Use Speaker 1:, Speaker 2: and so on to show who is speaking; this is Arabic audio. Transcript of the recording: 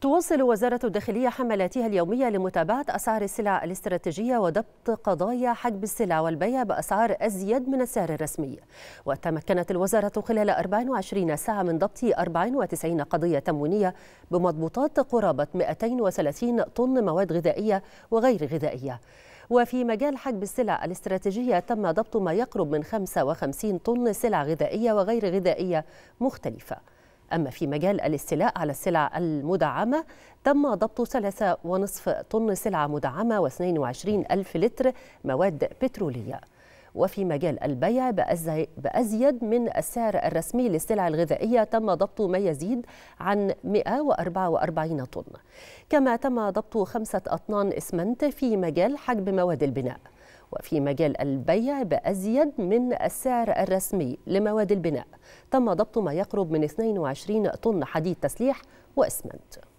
Speaker 1: تواصل وزارة الداخلية حملاتها اليومية لمتابعة أسعار السلع الاستراتيجية وضبط قضايا حجب السلع والبيع بأسعار أزيد من السعر الرسمي وتمكنت الوزارة خلال 24 ساعة من ضبط 94 قضية تموينية بمضبوطات قرابة 230 طن مواد غذائية وغير غذائية وفي مجال حجب السلع الاستراتيجية تم ضبط ما يقرب من 55 طن سلع غذائية وغير غذائية مختلفة أما في مجال الاستيلاء على السلع المدعمة تم ضبط 3.5 طن سلعة مدعمة و22 ألف لتر مواد بترولية وفي مجال البيع بأزيد من السعر الرسمي للسلع الغذائية تم ضبط ما يزيد عن 144 طن كما تم ضبط خمسة أطنان إسمنت في مجال حجب مواد البناء وفي مجال البيع بأزيد من السعر الرسمي لمواد البناء تم ضبط ما يقرب من 22 طن حديد تسليح وإسمنت